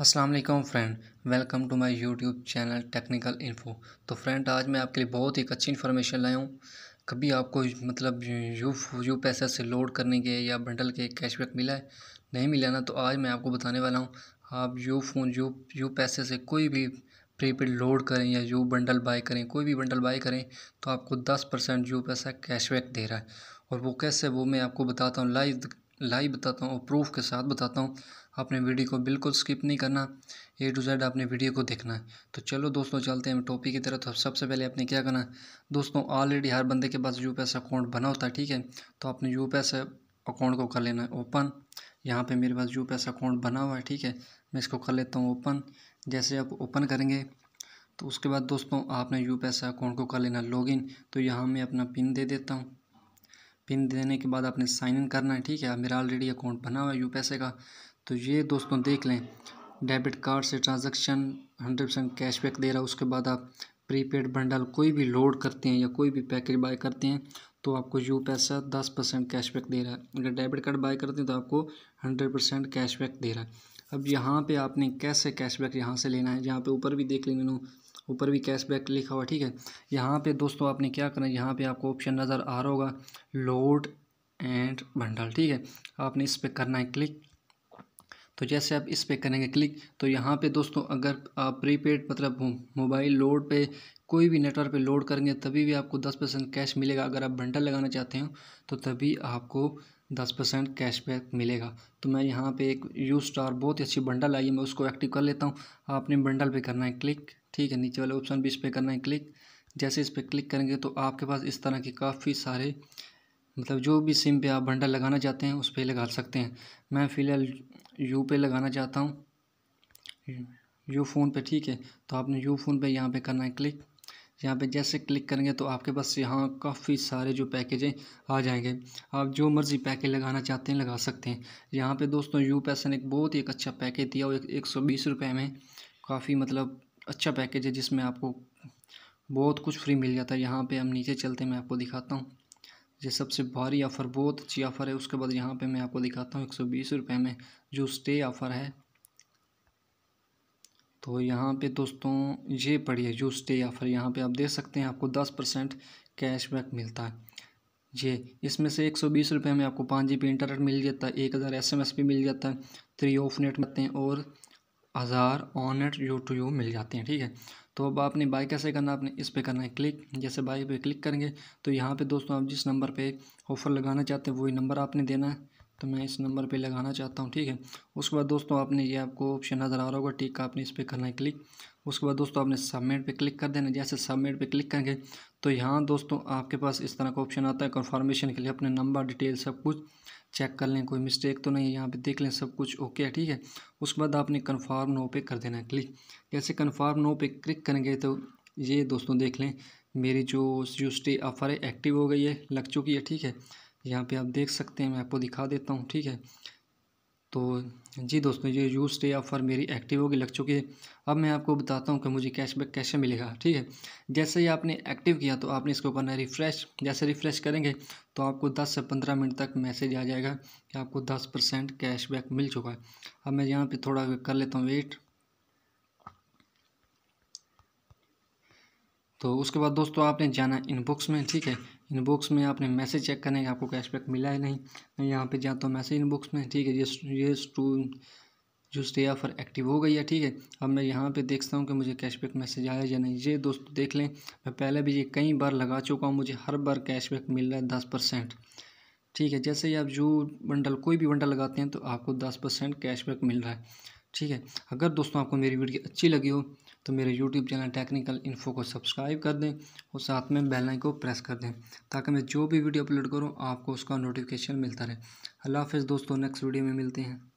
Aslam friend welcome to my YouTube channel technical info तो friend आज मैं आपके लिए बहुत ही अच्छी इन्फॉर्मेशन लाया हूँ कभी आपको मतलब यू यू पैसे से लोड करने के या बंडल के कैशबैक मिला है नहीं मिला ना तो आज मैं आपको बताने वाला हूँ आप यू फोन यू यू पैसे से कोई भी प्रीपेड लोड करें या यू बंडल बाई करें कोई भी बंडल बाई करें तो आपको दस परसेंट यू पैसा कैशबैक दे रहा है और वो कैसे वो मैं आपको बताता हूँ लाइव लाइव बताता हूँ और प्रूफ के साथ बताता हूँ आपने वीडियो को बिल्कुल स्किप नहीं करना ए टू जेड आपने वीडियो को देखना है तो चलो दोस्तों चलते हैं टॉपिक की तरफ तो सबसे पहले आपने क्या करना है दोस्तों ऑलरेडी हर बंदे के पास यू अकाउंट बना होता है ठीक है तो आपने यू अकाउंट को कर लेना है ओपन यहाँ पे मेरे पास यू अकाउंट बना हुआ है ठीक है मैं इसको कर लेता हूँ ओपन जैसे आप ओपन करेंगे तो उसके बाद दोस्तों आपने यू अकाउंट को कर लेना लॉगिन तो यहाँ मैं अपना पिन दे देता हूँ पिन देने के बाद आपने साइन इन करना है ठीक है मेरा ऑलरेडी अकाउंट बना हुआ है यू ए का तो ये दोस्तों देख लें डेबिट कार्ड से ट्रांजैक्शन हंड्रेड परसेंट कैशबैक दे रहा है उसके बाद आप प्रीपेड बंडल कोई भी लोड करते हैं या कोई भी पैकेज बाय करते हैं तो आपको यू पैसा दस परसेंट कैशबैक दे रहा है अगर डेबिट कार्ड बाय करते हैं तो आपको हंड्रेड परसेंट कैशबैक दे रहा है अब यहाँ पे आपने कैसे कैशबैक यहाँ से लेना है यहाँ पे ऊपर भी देख लेंगे ऊपर भी कैशबैक लिखा हुआ ठीक है यहाँ पर दोस्तों आपने क्या करना है यहाँ पर आपको ऑप्शन नज़र आ रहा होगा लोड एंड बंडल ठीक है आपने इस पर करना है क्लिक तो जैसे आप इस पे करेंगे क्लिक तो यहाँ पे दोस्तों अगर आप प्रीपेड मतलब मोबाइल लोड पे कोई भी नेटवर्क पे लोड करेंगे तभी भी आपको दस परसेंट कैश मिलेगा अगर आप बंडल लगाना चाहते हो तो तभी आपको दस परसेंट कैशबैक मिलेगा तो मैं यहाँ पे एक यू स्टार बहुत ही अच्छी बंडल आई है मैं उसको एक्टिव कर लेता हूँ आपने बंडल पर करना है क्लिक ठीक है नीचे वाले ऑप्शन भी इस पर करना है क्लिक जैसे इस पर क्लिक करेंगे तो आपके पास इस तरह के काफ़ी सारे मतलब जो भी सिम पे आप बंडल लगाना चाहते हैं उस पर लगा सकते हैं मैं फ़िलहाल यू पे लगाना चाहता हूँ यू फ़ोन पे ठीक है तो आपने यू फ़ोन पे यहाँ पे करना है क्लिक यहाँ पे जैसे क्लिक करेंगे तो आपके पास यहाँ काफ़ी सारे जो पैकेज हैं आ जाएंगे आप जो मर्ज़ी पैकेज लगाना चाहते हैं लगा सकते हैं यहाँ पे दोस्तों यू पैसा ने एक बहुत ही एक अच्छा पैकेज दिया और एक सौ बीस रुपये में काफ़ी मतलब अच्छा पैकेज है जिसमें आपको बहुत कुछ फ्री मिल जाता है यहाँ पर हम नीचे चलते मैं आपको दिखाता हूँ ये सबसे भारी ऑफ़र बहुत अच्छी ऑफ़र है उसके बाद यहाँ पे मैं आपको दिखाता हूँ एक सौ बीस रुपये में जो स्टे ऑफ़र है तो यहाँ पे दोस्तों ये पड़ी है जो स्टे ऑफ़र यहाँ पे आप देख सकते हैं आपको दस परसेंट कैशबैक मिलता है ये इसमें से एक सौ बीस रुपये में आपको पाँच जी बी इंटरनेट मिल जाता है एक हज़ार एस एम एस भी मिल जाता है थ्री ऑफ नेट मिलते हैं और हज़ार on net you to you मिल जाते हैं ठीक है तो अब आपने बाई कैसे करना है आपने इस पर करना है क्लिक जैसे बाई पे क्लिक करेंगे तो यहाँ पे दोस्तों आप जिस नंबर पे ऑफ़र लगाना चाहते हैं वही नंबर आपने देना है तो मैं इस नंबर पे लगाना चाहता हूँ ठीक है उसके बाद दोस्तों आपने ये आपको ऑप्शन नज़र आ रहा होगा टिक आपने इस पर करना है क्लिक उसके बाद दोस्तों आपने सबमिट पे क्लिक कर देना जैसे सबमिट पे क्लिक करेंगे तो यहाँ दोस्तों आपके पास इस तरह का ऑप्शन आता है कन्फर्मेशन के लिए अपने नंबर डिटेल सब कुछ चेक कर लें कोई मिस्टेक तो नहीं है यहाँ पर देख लें सब कुछ ओके है ठीक है उसके बाद आपने कन्फर्म नो पे कर देना है क्लिक जैसे कन्फर्म नो पे क्लिक करेंगे तो ये दोस्तों देख लें मेरी जो स्टे ऑफ़र है एक्टिव हो गई है लग चुकी है ठीक है यहाँ पे आप देख सकते हैं मैं आपको दिखा देता हूँ ठीक है तो जी दोस्तों ये यूज डे ऑफ़र मेरी एक्टिव होगी लग चुकी है अब मैं आपको बताता हूँ कि मुझे कैशबैक कैसे मिलेगा ठीक है जैसे ही आपने एक्टिव किया तो आपने इसको करना रिफ़्रेश जैसे रिफ़्रेश करेंगे तो आपको 10 से 15 मिनट तक मैसेज आ जाएगा कि आपको 10 परसेंट कैशबैक मिल चुका है अब मैं यहाँ पर थोड़ा कर लेता हूँ वेट तो उसके बाद दोस्तों आपने जाना इनबॉक्स में ठीक है इनबॉक्स में आपने मैसेज चेक करने है कि आपको कैशबैक मिला है नहीं मैं यहाँ पे जाता हूँ मैसेज इनबॉक्स में ठीक है ये ये टू जो स्टे ऑफर एक्टिव हो गई है ठीक है अब मैं यहाँ पे देखता हूँ कि मुझे कैशबैक मैसेज आया या नहीं ये दोस्तों देख लें मैं पहले भी ये कई बार लगा चुका हूँ मुझे हर बार कैशबैक मिल रहा है दस परसेंट ठीक है जैसे ही आप जो बंडल कोई भी बंडल लगाते हैं तो आपको दस परसेंट कैशबैक मिल रहा है ठीक है अगर दोस्तों आपको मेरी वीडियो अच्छी लगी हो तो मेरे यूट्यूब चैनल टेक्निकल इन्फो को सब्सक्राइब कर दें और साथ में बेल आइकन को प्रेस कर दें ताकि मैं जो भी वीडियो अपलोड करूँ आपको उसका नोटिफिकेशन मिलता रहे अल्लाह हाफ़ दोस्तों नेक्स्ट वीडियो में मिलते हैं